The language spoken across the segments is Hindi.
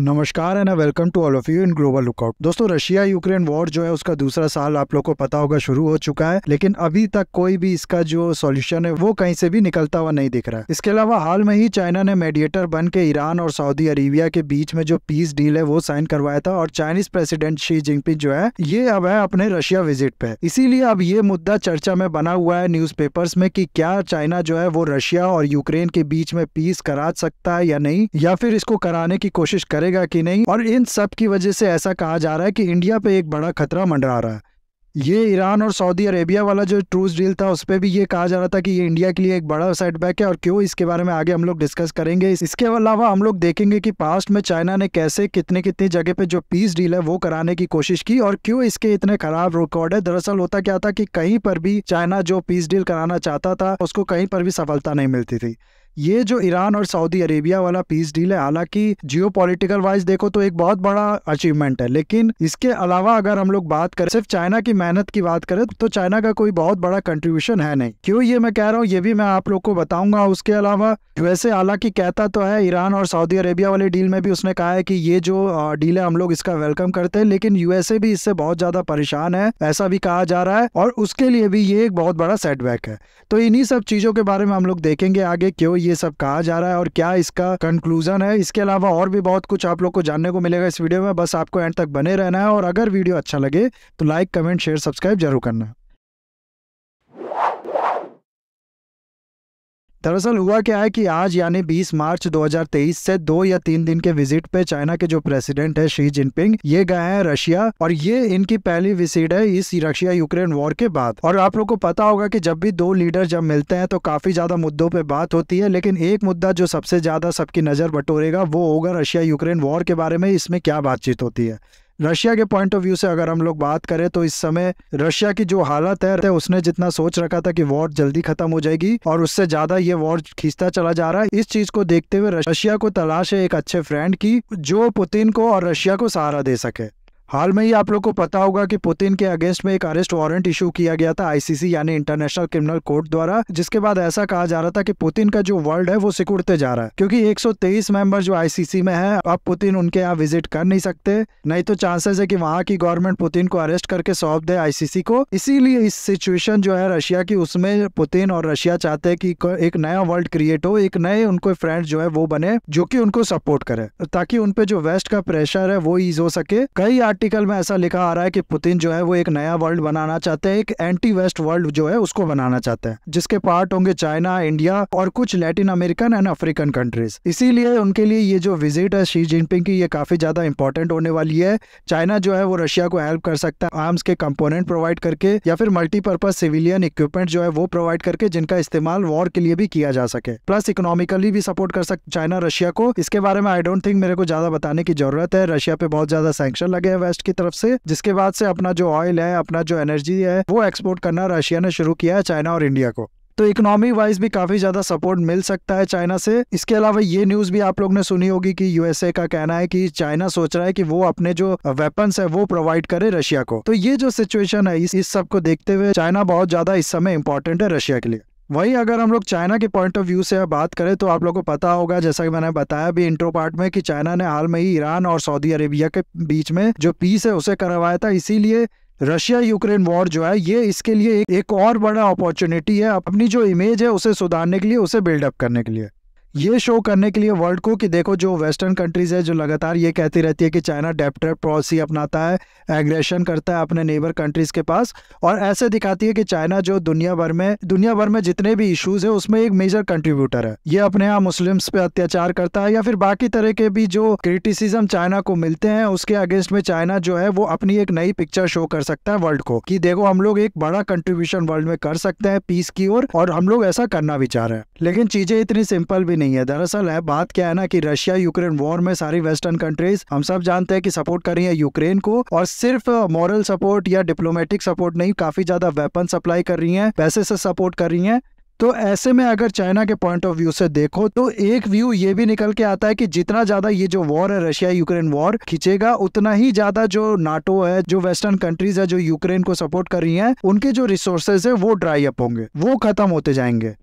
नमस्कार and welcome to all of you in global lookout दोस्तों रशिया यूक्रेन वॉर जो है उसका दूसरा साल आप लोग को पता होगा शुरू हो चुका है लेकिन अभी तक कोई भी इसका जो सॉल्यूशन है वो कहीं से भी निकलता हुआ नहीं दिख रहा है इसके अलावा हाल में ही चाइना ने मेडिएटर बन के ईरान और सऊदी अरेबिया के बीच में जो पीस डील है वो साइन करवाया था और चाइनीज प्रेसिडेंट शी जिनपिंग जो है ये अब है अपने रशिया विजिट पे इसीलिए अब ये मुद्दा चर्चा में बना हुआ है न्यूज में की क्या चाइना जो है वो रशिया और यूक्रेन के बीच में पीस करा सकता है या नहीं या फिर इसको कराने की कोशिश करे करेगा कि नहीं और इन सब की वजह से ऐसा कहा जा रहा है कि इंडिया पे एक बड़ा खतरा मंडरा रहा है ये ईरान और सऊदी अरेबिया वाला जो ट्रूज डील था उस पर भी ये कहा जा रहा था कि ये इंडिया के लिए एक बड़ा सेटबैक है और क्यों इसके बारे में आगे हम लोग डिस्कस करेंगे इसके अलावा हम लोग देखेंगे कि पास्ट में चाइना ने कैसे कितने कितने जगह पे जो पीस डील है वो कराने की कोशिश की और क्यों इसके इतने खराब रिकॉर्ड है दरअसल होता क्या था कि कहीं पर भी चाइना जो पीस डील कराना चाहता था उसको कहीं पर भी सफलता नहीं मिलती थी ये जो ईरान और सऊदी अरेबिया वाला पीस डील है हालांकि जियो पोलिटिकल वाइज देखो तो एक बहुत बड़ा अचीवमेंट है लेकिन इसके अलावा अगर हम लोग बात करें सिर्फ चाइना की मेहनत की बात करें तो चाइना का कोई बहुत बड़ा कंट्रीब्यूशन है नहीं क्यों ये मैं कह रहा हूँ ये भी मैं आप लोग को बताऊंगा उसके अलावा यूएसए हालांकि कहता तो है ईरान और सऊदी अरेबिया वाले डील में भी उसने कहा है कि ये जो डील है हम लोग इसका वेलकम करते हैं लेकिन यूएसए भी इससे बहुत ज्यादा परेशान है ऐसा भी कहा जा रहा है और उसके लिए भी ये एक बहुत बड़ा सेटबैक है तो इन्हीं सब चीजों के बारे में हम लोग देखेंगे आगे क्यों ये सब कहा जा रहा है और क्या इसका कंक्लूजन है इसके अलावा और भी बहुत कुछ आप लोग को जानने को मिलेगा इस वीडियो में बस आपको एंड तक बने रहना है और अगर वीडियो अच्छा लगे तो लाइक कमेंट शेयर सब्सक्राइब जरूर करना दरअसल हुआ क्या है कि आज यानी 20 मार्च 2023 से दो या तीन दिन के विजिट पे चाइना के जो प्रेसिडेंट है शी जिनपिंग ये गए हैं रशिया और ये इनकी पहली विजिट है इस रशिया यूक्रेन वॉर के बाद और आप लोग को पता होगा कि जब भी दो लीडर जब मिलते हैं तो काफी ज्यादा मुद्दों पर बात होती है लेकिन एक मुद्दा जो सबसे ज्यादा सबकी नजर बटोरेगा वो होगा रशिया यूक्रेन वॉर के बारे में इसमें क्या बातचीत होती है रशिया के पॉइंट ऑफ व्यू से अगर हम लोग बात करें तो इस समय रशिया की जो हालत है तो उसने जितना सोच रखा था कि वॉर जल्दी खत्म हो जाएगी और उससे ज्यादा ये वॉर खींचता चला जा रहा है इस चीज को देखते हुए रशिया को तलाश है एक अच्छे फ्रेंड की जो पुतिन को और रशिया को सहारा दे सके हाल में ही आप लोग को पता होगा कि पुतिन के अगेंस्ट में एक अरेस्ट वारंट इशू किया गया था आईसीसी यानी इंटरनेशनल क्रिमिनल कोर्ट द्वारा जिसके बाद ऐसा कहा जा रहा था कि पुतिन का जो वर्ल्ड है वो सिकुड़ते जा रहा है क्योंकि 123 मेंबर जो आईसीसी में है अब पुतिन उनके यहाँ विजिट कर नहीं सकते नहीं तो चांसेस है की वहाँ की गवर्नमेंट पुतिन को अरेस्ट करके सौंप दे आईसीसी को इसीलिए इस सिचुएशन जो है रशिया की उसमें पुतिन और रशिया चाहते है की एक नया वर्ल्ड क्रिएट हो एक नए उनको फ्रेंड जो है वो बने जो की उनको सपोर्ट करे ताकि उनपे जो वेस्ट का प्रेशर है वो ईज हो सके कई आर्ट आर्टिकल में ऐसा लिखा आ रहा है कि पुतिन जो है वो एक नया वर्ल्ड बनाना चाहते हैं एक एंटी वेस्ट वर्ल्ड जो है उसको बनाना चाहते हैं जिसके पार्ट होंगे चाइना इंडिया और कुछ Latin American and African countries इसीलिए उनके लिए ये जो विजिट है शी जिनपिंग की ये काफी ज्यादा इंपॉर्टेंट होने वाली है चाइना जो है वो रशिया को हेल्प कर सकता है आर्म्स के कंपोनेंट प्रोवाइड करके या फिर मल्टीपर्पज सिविलियन इक्विपमेंट जो है वो प्रोवाइड करके जिनका इस्तेमाल वॉर के लिए भी किया जा सके प्लस इकोनॉमिकली भी सपोर्ट कर सकते चाइना रशिया को इसके बारे में आई डोंट थिंक मेरे को ज्यादा बताने की जरूरत है रशिया पे बहुत ज्यादा सैंक्शन लगे हुए वेस्ट की तरफ से जिसके बाद से अपना जो ऑयल है अपना जो एनर्जी है वो एक्सपोर्ट करना रशिया ने शुरू किया है चाइना और इंडिया को तो इकोनॉमी वाइज भी काफी ज्यादा सपोर्ट मिल सकता है चाइना से इसके अलावा ये न्यूज भी आप लोग ने सुनी होगी कि यूएसए का कहना है कि चाइना सोच रहा है कि वो अपने जो वेपन्स है वो प्रोवाइड करे रशिया को तो ये जो सिचुएशन है इस, इस को देखते हुए चाइना बहुत ज्यादा इस समय इंपॉर्टेंट है रशिया के लिए वही अगर हम लोग चाइना के पॉइंट ऑफ व्यू से बात करें तो आप लोगों को पता होगा जैसा कि मैंने बताया भी इंट्रो पार्ट में कि चाइना ने हाल में ही ईरान और सऊदी अरेबिया के बीच में जो पीस है उसे करवाया था इसीलिए रशिया यूक्रेन वॉर जो है ये इसके लिए एक और बड़ा अपॉर्चुनिटी है अपनी जो इमेज है उसे सुधारने के लिए उसे बिल्डअप करने के लिए ये शो करने के लिए वर्ल्ड को कि देखो जो वेस्टर्न कंट्रीज़ है जो लगातार ये कहती रहती है कि चाइना डेप्टर पॉलिसी अपनाता है एग्रेशन करता है अपने नेबर कंट्रीज़ के पास और ऐसे दिखाती है कि चाइना जो दुनिया भर में दुनिया भर में जितने भी इश्यूज़ है उसमें एक मेजर कंट्रीब्यूटर है ये अपने यहाँ मुस्लिम्स पे अत्याचार करता है या फिर बाकी तरह के भी जो क्रिटिसिज्म चाइना को मिलते हैं उसके अगेंस्ट में चाइना जो है वो अपनी एक नई पिक्चर शो कर सकता है वर्ल्ड को कि देखो हम लोग एक बड़ा कंट्रीब्यूशन वर्ल्ड में कर सकते हैं पीस की ओर और, और हम लोग ऐसा करना भी चाह रहे हैं लेकिन चीज़ें इतनी सिंपल भी नहीं है दरअसल है बात क्या है ना कि रशिया यूक्रेन वॉर में सारी वेस्टर्न कंट्रीज हम सब जानते हैं कि सपोर्ट कर रही है यूक्रेन को और सिर्फ मॉरल सपोर्ट या डिप्लोमेटिक सपोर्ट नहीं काफी ज्यादा वेपन सप्लाई कर रही है पैसे से सपोर्ट कर रही है तो ऐसे में अगर चाइना के पॉइंट ऑफ व्यू से देखो तो एक व्यू ये भी निकल के आता है कि जितना ज्यादा ये जो वॉर है रशिया यूक्रेन वॉर खींचेगा उतना ही ज्यादा जो नाटो है जो वेस्टर्न कंट्रीज है जो यूक्रेन को सपोर्ट कर रही हैं उनके जो रिसोर्सेज है वो ड्राई अप होंगे वो खत्म होते जाएंगे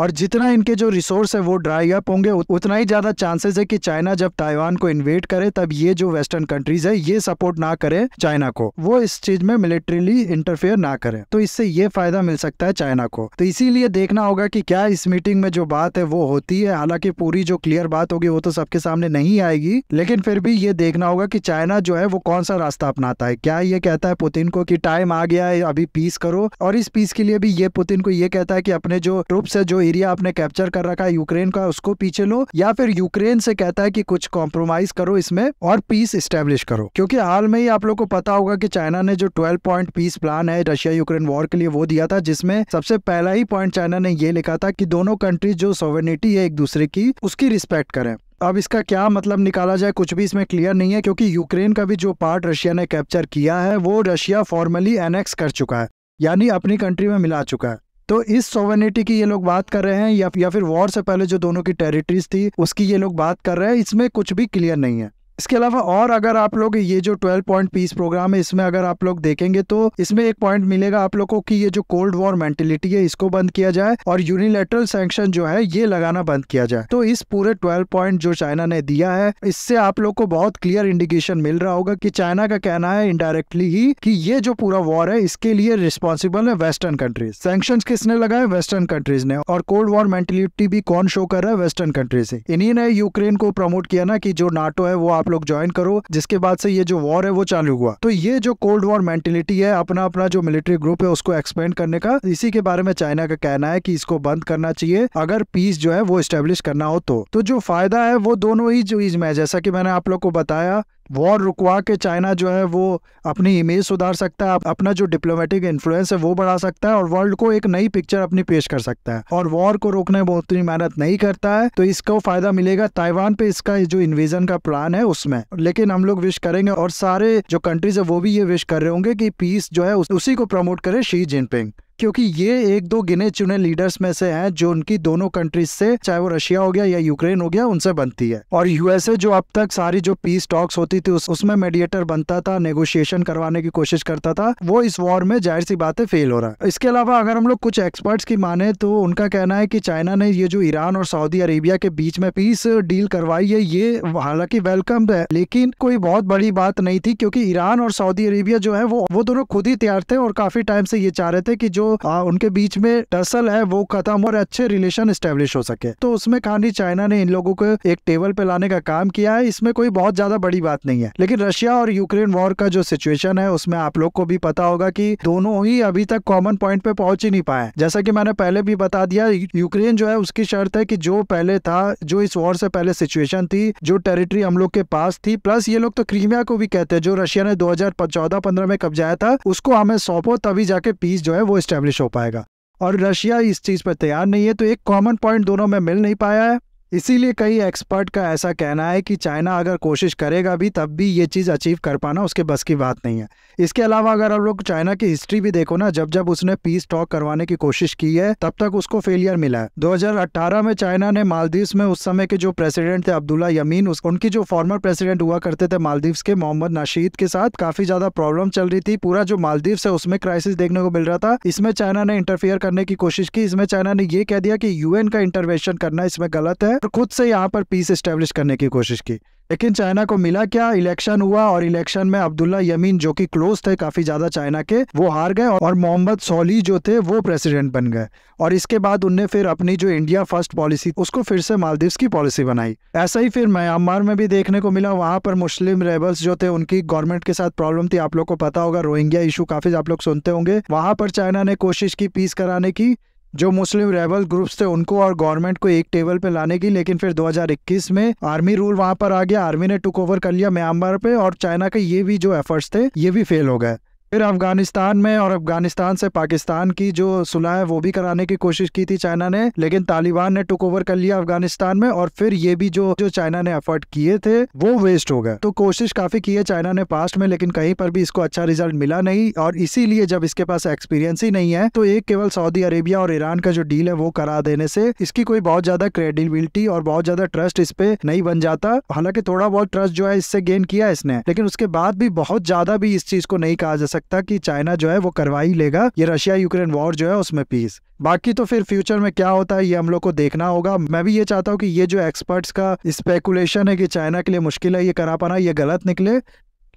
और जितना इनके जो रिसोर्स है वो ड्राई अप होंगे उतना ही ज़्यादा चांसेस है कि चाइना जब ताइवान को इन्वेट करे तब ये जो वेस्टर्न कंट्रीज है ये सपोर्ट ना करे चाइना को वो इस चीज में मिलिट्रीली इंटरफेयर ना करे तो इससे ये फायदा मिल सकता है चाइना को तो इसीलिए देखना होगा कि क्या इस मीटिंग में जो बात है वो होती है हालांकि पूरी जो क्लियर बात होगी वो तो सबके सामने नहीं आएगी लेकिन फिर भी ये देखना होगा कि चाइना जो है वो कौन सा रास्ता अपनाता है क्या ये कहता है पुतिन को कि टाइम आ गया है अभी पीस करो और इस पीस के लिए भी ये पुतिन को ये कहता है कि अपने जो ट्रुप्स है जो एरिया आपने कैप्चर कर रखा है यूक्रेन का उसको पीछे लो या फिर यूक्रेन से कहता है कि कुछ कॉम्प्रोमाइज करो इसमें और पीस स्टेब्लिश करो क्योंकि हाल में ही आप लोग को पता होगा कि चाइना ने जो ट्वेल्व पॉइंट पीस प्लान है रशिया यूक्रेन वॉर के लिए वो दिया था जिसमें सबसे पहला ही पॉइंट चाइना ने ये लिखा था कि दोनों कंट्रीज जो सोवेनिटी है एक दूसरे की उसकी रिस्पेक्ट करें अब इसका क्या मतलब निकाला जाए कुछ भी इसमें क्लियर नहीं है क्योंकि यूक्रेन का भी जो पार्ट रशिया ने कैप्चर किया है वो रशिया फॉर्मली एनेक्स कर चुका है यानी अपनी कंट्री में मिला चुका है तो इस सोवेनिटी की ये लोग बात कर रहे हैं या, या फिर वॉर से पहले जो दोनों की टेरिटरीज थी उसकी ये लोग बात कर रहे हैं इसमें कुछ भी क्लियर नहीं है इसके अलावा और अगर आप लोग ये जो ट्वेल्व पॉइंट पीस प्रोग्राम है इसमें अगर आप लोग देखेंगे तो इसमें एक पॉइंट मिलेगा आप लोग को कि ये जो कोल्ड वॉर मेंटेलिटी है इसको बंद किया जाए और यूनिलेटरल सैंक्शन जो है ये लगाना बंद किया जाए तो इस पूरे ट्वेल्व पॉइंट जो चाइना ने दिया है इससे आप लोग को बहुत क्लियर इंडिकेशन मिल रहा होगा कि चाइना का कहना है इनडायरेक्टली ही कि ये जो पूरा वॉर है इसके लिए रिस्पॉन्सिबल है वेस्टर्न कंट्रीज सेंक्शन किसने लगाए वेस्टर्न कंट्रीज ने और कोल्ड वॉर मेंटेलिटी भी कौन शो कर रहा है वेस्टर्न कंट्रीज से इन्हीं ने यूक्रेन को प्रमोट किया ना कि जो नाटो है वो आप लोग ज्वाइन करो जिसके बाद से ये जो वॉर है वो चालू हुआ तो ये जो कोल्ड वॉर मेंटेलिटी है अपना अपना जो मिलिट्री ग्रुप है उसको एक्सपेंड करने का इसी के बारे में चाइना का कहना है कि इसको बंद करना चाहिए अगर पीस जो है वो स्टेब्लिश करना हो तो, तो जो फायदा है वो दोनों ही चीज में जैसा कि मैंने आप लोग को बताया वॉर रुकवा के चाइना जो है वो अपनी इमेज सुधार सकता है अपना जो डिप्लोमेटिक इन्फ्लुएंस है वो बढ़ा सकता है और वर्ल्ड को एक नई पिक्चर अपनी पेश कर सकता है और वॉर को रोकने में बहुत मेहनत नहीं करता है तो इसको फायदा मिलेगा ताइवान पे इसका जो इन्वेजन का प्लान है उसमें लेकिन हम लोग विश करेंगे और सारे जो कंट्रीज है वो भी ये विश कर रहे होंगे कि पीस जो है उसी को प्रमोट करे शी जिनपिंग क्योंकि ये एक दो गिने चुने लीडर्स में से हैं जो उनकी दोनों कंट्रीज से चाहे वो रशिया हो गया या यूक्रेन हो गया उनसे बनती है और यूएसए जो अब तक सारी जो पीस टॉक्स होती थी उस, उसमें मेडिएटर बनता था नेगोशिएशन करवाने की कोशिश करता था वो इस वॉर में जाहिर सी बातें फेल हो रहा है इसके अलावा अगर हम लोग कुछ एक्सपर्ट्स की माने तो उनका कहना है कि चाइना ने ये जो ईरान और सऊदी अरेबिया के बीच में पीस डील करवाई है ये हालांकि वेलकम है लेकिन कोई बहुत बड़ी बात नहीं थी क्योंकि ईरान और सऊदी अरेबिया जो है वो वो दोनों खुद ही तैयार थे और काफी टाइम से ये चाह रहे थे कि जो आ, उनके बीच में टसल है वो खत्म और अच्छे रिलेशन स्टेब्लिश हो सके तो उसमें कहानी चाइना ने इन लोगों को एक टेबल पे लाने का काम किया है इसमें कोई बहुत ज्यादा बड़ी बात नहीं है लेकिन रशिया और यूक्रेन वॉर का जो सिचुएशन है उसमें आप लोग को भी पता होगा की दोनों ही अभी तक कॉमन पॉइंट पे पहुंच ही नहीं पाए जैसा की मैंने पहले भी बता दिया यूक्रेन जो है उसकी शर्त है की जो पहले था जो इस वॉर से पहले सिचुएशन थी जो टेरिटरी हम लोग के पास थी प्लस ये लोग तो क्रीमिया को भी कहते हैं जो रशिया ने दो हजार 2015 में कब्जाया था उसको हमें सौंपो तभी जाके पीस जो है वो इस्टेब्लिश हो पाएगा और रशिया इस चीज़ पर तैयार नहीं है तो एक कॉमन पॉइंट दोनों में मिल नहीं पाया है इसीलिए कई एक्सपर्ट का ऐसा कहना है कि चाइना अगर कोशिश करेगा भी तब भी ये चीज़ अचीव कर पाना उसके बस की बात नहीं है इसके अलावा अगर आप लोग चाइना की हिस्ट्री भी देखो ना जब जब उसने पीस टॉक करवाने की कोशिश की है तब तक उसको फेलियर मिला है 2018 में चाइना ने मालदीव में उस समय के जो प्रेसिडेंट थे अब्दुल्ला यमीन उस उनकी जो फॉर्मर प्रेसिडेंट हुआ करते थे मालदीव के मोहम्मद नशीद के साथ काफी ज्यादा प्रॉब्लम चल रही थी पूरा जो मालदीव है उसमें क्राइसिस देखने को मिल रहा था इसमें चाइना ने इंटरफेयर करने की कोशिश की इसमें चाइना ने यह कह दिया कि यूएन का इंटरवेंशन करना इसमें गलत है और खुद से यहाँ पर पीस इस्टेब्लिश करने की कोशिश की लेकिन चाइना को मिला क्या इलेक्शन हुआ और इलेक्शन में अब्दुल्ला यमीन जो कि क्लोज थे काफी ज्यादा चाइना के वो हार गए और मोहम्मद सोली जो थे वो प्रेसिडेंट बन गए और इसके बाद उनने फिर अपनी जो इंडिया फर्स्ट पॉलिसी उसको फिर से मालदीव्स की पॉलिसी बनाई ऐसा ही फिर म्यांमार में भी देखने को मिला वहां पर मुस्लिम रेबल्स जो थे उनकी गवर्नमेंट के साथ प्रॉब्लम थी आप लोग को पता होगा रोहिंग्या इशू काफी आप लोग सुनते होंगे वहां पर चाइना ने कोशिश की पीस कराने की जो मुस्लिम रेबल ग्रुप्स थे उनको और गवर्नमेंट को एक टेबल पे लाने की लेकिन फिर 2021 में आर्मी रूल वहां पर आ गया आर्मी ने टुक ओवर कर लिया म्यांमार पे और चाइना के ये भी जो एफर्ट्स थे ये भी फेल हो गए फिर अफगानिस्तान में और अफगानिस्तान से पाकिस्तान की जो सुलह है वो भी कराने की कोशिश की थी चाइना ने लेकिन तालिबान ने टुक ओवर कर लिया अफगानिस्तान में और फिर ये भी जो जो चाइना ने एफर्ट किए थे वो वेस्ट हो गए तो कोशिश काफी की है चाइना ने पास्ट में लेकिन कहीं पर भी इसको अच्छा रिजल्ट मिला नहीं और इसीलिए जब इसके पास एक्सपीरियंस ही नहीं है तो एक केवल सऊदी अरेबिया और ईरान का जो डील है वो करा देने से इसकी कोई बहुत ज्यादा क्रेडिबिलिटी और बहुत ज्यादा ट्रस्ट इस पे नहीं बन जाता हालांकि थोड़ा बहुत ट्रस्ट जो है इससे गेन किया इसने लेकिन उसके बाद भी बहुत ज्यादा भी इस चीज को नहीं कहा जा सकता लगता कि चाइना जो है वो करवा ही लेगा ये रशिया यूक्रेन वॉर जो है उसमें पीस बाकी तो फिर फ्यूचर में क्या होता है ये हम लोग को देखना होगा मैं भी ये चाहता हूँ कि ये जो एक्सपर्ट्स का स्पेकुलेशन है कि चाइना के लिए मुश्किल है ये करा पाना ये गलत निकले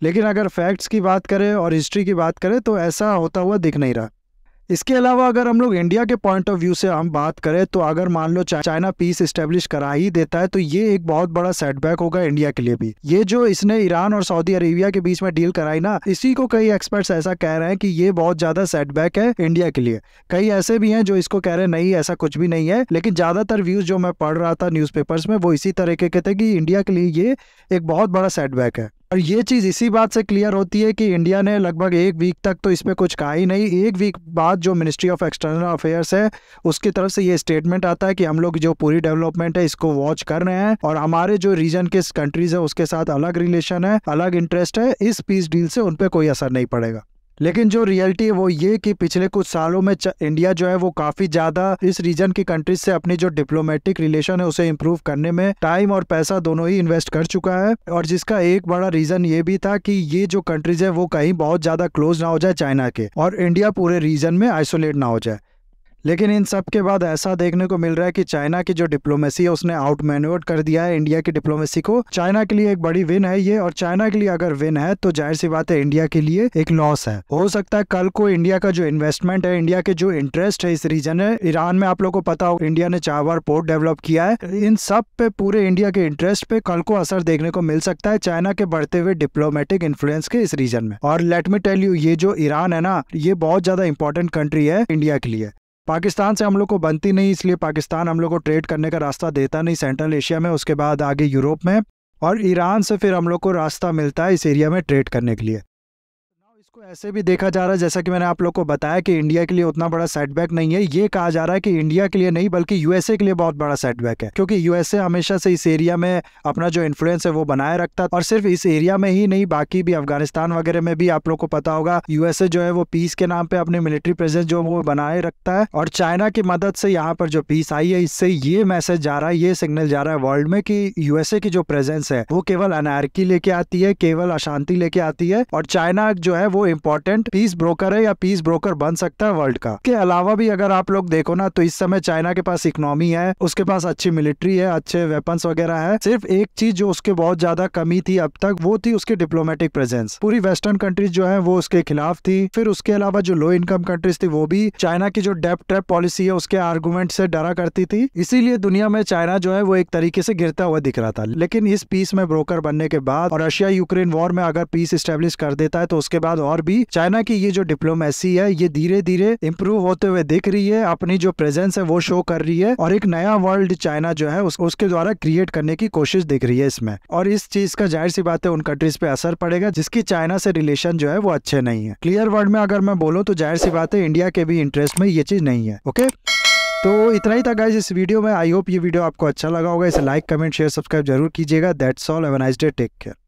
लेकिन अगर फैक्ट्स की बात करें और हिस्ट्री की बात करें तो ऐसा होता हुआ दिख नहीं रहा इसके अलावा अगर हम लोग इंडिया के पॉइंट ऑफ व्यू से हम बात करें तो अगर मान लो चाइना पीस स्टेब्लिश करा ही देता है तो ये एक बहुत बड़ा सेटबैक होगा इंडिया के लिए भी ये जो इसने ईरान और सऊदी अरेबिया के बीच में डील कराई ना इसी को कई एक्सपर्ट्स ऐसा कह रहे हैं कि ये बहुत ज्यादा सेटबैक है इंडिया के लिए कई ऐसे भी हैं जो इसको कह रहे नहीं ऐसा कुछ भी नहीं है लेकिन ज्यादातर व्यूज जो मैं पढ़ रहा था न्यूज में वो इसी तरीके के थे कि इंडिया के लिए ये एक बहुत बड़ा सेटबैक है और ये चीज़ इसी बात से क्लियर होती है कि इंडिया ने लगभग एक वीक तक तो इस पर कुछ कहा ही नहीं एक वीक बाद जो मिनिस्ट्री ऑफ एक्सटर्नल अफेयर्स है उसकी तरफ से ये स्टेटमेंट आता है कि हम लोग जो पूरी डेवलपमेंट है इसको वॉच कर रहे हैं और हमारे जो रीजन के कंट्रीज है उसके साथ अलग रिलेशन है अलग इंटरेस्ट है इस पीस डील से उन पर कोई असर नहीं पड़ेगा लेकिन जो रियलिटी है वो ये कि पिछले कुछ सालों में इंडिया जो है वो काफ़ी ज़्यादा इस रीजन की कंट्रीज से अपनी जो डिप्लोमेटिक रिलेशन है उसे इम्प्रूव करने में टाइम और पैसा दोनों ही इन्वेस्ट कर चुका है और जिसका एक बड़ा रीज़न ये भी था कि ये जो कंट्रीज है वो कहीं बहुत ज़्यादा क्लोज ना हो जाए चाइना के और इंडिया पूरे रीजन में आइसोलेट ना हो जाए लेकिन इन सब के बाद ऐसा देखने को मिल रहा है कि चाइना की जो डिप्लोमेसी है उसने आउट मैनवर्ड कर दिया है इंडिया की डिप्लोमेसी को चाइना के लिए एक बड़ी विन है ये और चाइना के लिए अगर विन है तो जाहिर सी बात है इंडिया के लिए एक लॉस है हो सकता है कल को इंडिया का जो इन्वेस्टमेंट है इंडिया के जो इंटरेस्ट है इस रीजन में ईरान में आप लोग को पता हो इंडिया ने चार बार पोर्ट डेवलप किया है इन सब पे पूरे इंडिया के इंटरेस्ट पे कल को असर देखने को मिल सकता है चाइना के बढ़ते हुए डिप्लोमेटिक इन्फ्लुएंस के इस रीजन में और लेट मी टेल यू ये जो ईरान है ना ये बहुत ज्यादा इंपॉर्टेंट कंट्री है इंडिया के लिए पाकिस्तान से हम लोग को बनती नहीं इसलिए पाकिस्तान हम लोग को ट्रेड करने का रास्ता देता नहीं सेंट्रल एशिया में उसके बाद आगे यूरोप में और ईरान से फिर हम लोग को रास्ता मिलता है इस एरिया में ट्रेड करने के लिए इसको ऐसे भी देखा जा रहा है जैसा कि मैंने आप लोग को बताया कि इंडिया के लिए उतना बड़ा सेटबैक नहीं है ये कहा जा रहा है कि इंडिया के लिए नहीं बल्कि यूएसए के लिए बहुत बड़ा सेटबैक है क्योंकि यूएसए हमेशा से इस एरिया में अपना जो इन्फ्लुएंस है वो बनाए रखता है और सिर्फ इस एरिया में ही नहीं बाकी भी अफगानिस्तान वगैरह में भी आप लोग को पता होगा यूएसए जो है वो पीस के नाम पे अपने मिलिट्री प्रेजेंस जो वो बनाए रखता है और चाइना की मदद से यहाँ पर जो पीस आई है इससे ये मैसेज जा रहा है ये सिग्नल जा रहा है वर्ल्ड में की यूएसए की जो प्रेजेंस है वो केवल अनारकी लेके आती है केवल अशांति लेके आती है और चाइना जो है वो इम्पोर्टेंट पीस ब्रोकर है या पीस ब्रोकर बन सकता है वर्ल्ड का के अलावा भी अगर आप लोग देखो ना तो इस समय चाइना के पास इकोनॉमी है उसके पास अच्छी मिलिट्री है अच्छे वेपन्स वगैरह है सिर्फ एक चीज जो उसके बहुत ज्यादा कमी थी अब तक वो थी उसके डिप्लोमेटिक प्रेजेंस पूरी वेस्टर्न कंट्रीज जो है वो उसके खिलाफ थी फिर उसके अलावा जो लो इनकम कंट्रीज थी वो भी चाइना की जो डेप ट्रेप पॉलिसी है उसके आर्गूमेंट से डरा करती थी इसीलिए दुनिया में चाइना जो है वो एक तरीके से गिरता हुआ दिख रहा था लेकिन इस पीस में ब्रोकर बनने के बाद और रशिया यूक्रेन वॉर में अगर पीस स्टेब्लिश कर देता है तो उसके बाद और और भी चाइना की ये जो डिप्लोमेसी है ये धीरे धीरे इम्प्रूव होते हुए दिख रही है अपनी जो प्रेजेंस है वो शो कर रही है और एक नया वर्ल्ड चाइना जो है उस, उसके द्वारा क्रिएट करने की कोशिश दिख रही है इसमें और इस चीज का जाहिर सी बात है उन कंट्रीज पे असर पड़ेगा जिसकी चाइना से रिलेशन जो है वो अच्छे नहीं है क्लियर वर्ड में अगर मैं बोलूँ तो जाहिर सी बात है इंडिया के भी इंटरेस्ट में ये चीज नहीं है ओके तो इतना ही था गाइज इस वीडियो में आई होप ये वीडियो आपको अच्छा लगा होगा इसे लाइक कमेंट शेयर सब्सक्राइब जरूर कीजिएगा that's all have a nice day take care